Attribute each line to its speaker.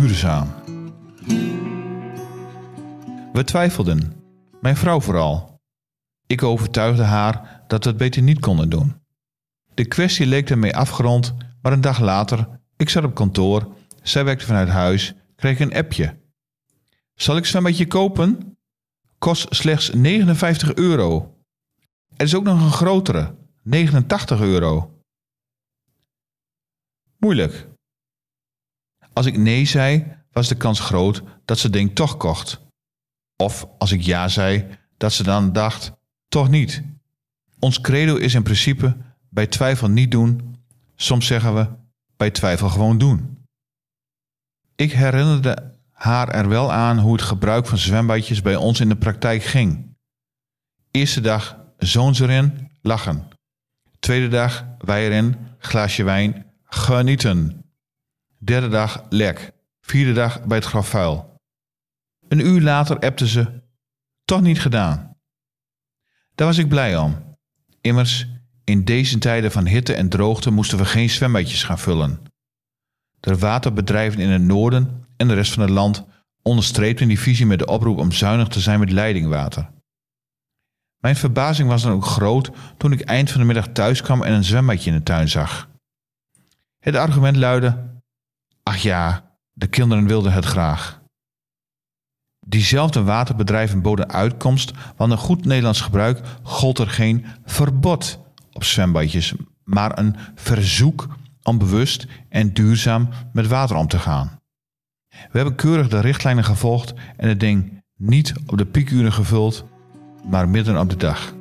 Speaker 1: duurzaam. We twijfelden, mijn vrouw vooral. Ik overtuigde haar dat we het beter niet konden doen. De kwestie leek ermee afgerond, maar een dag later, ik zat op kantoor, zij werkte vanuit huis, kreeg een appje. Zal ik ze een beetje kopen? Kost slechts 59 euro. Er is ook nog een grotere, 89 euro. Moeilijk. Als ik nee zei, was de kans groot dat ze ding toch kocht. Of als ik ja zei, dat ze dan dacht, toch niet. Ons credo is in principe bij twijfel niet doen, soms zeggen we bij twijfel gewoon doen. Ik herinnerde haar er wel aan hoe het gebruik van zwembadjes bij ons in de praktijk ging. Eerste dag zoons erin, lachen. Tweede dag wij erin, glaasje wijn, genieten. Derde dag lek. Vierde dag bij het graf vuil. Een uur later appte ze: Toch niet gedaan. Daar was ik blij om. Immers, in deze tijden van hitte en droogte moesten we geen zwembadjes gaan vullen. De waterbedrijven in het noorden en de rest van het land onderstrepen die visie met de oproep om zuinig te zijn met leidingwater. Mijn verbazing was dan ook groot toen ik eind van de middag thuis kwam en een zwembadje in de tuin zag. Het argument luidde: Ach ja, de kinderen wilden het graag. Diezelfde waterbedrijven boden uitkomst, want een goed Nederlands gebruik gold er geen verbod op zwembadjes, maar een verzoek om bewust en duurzaam met water om te gaan. We hebben keurig de richtlijnen gevolgd en het ding niet op de piekuren gevuld, maar midden op de dag.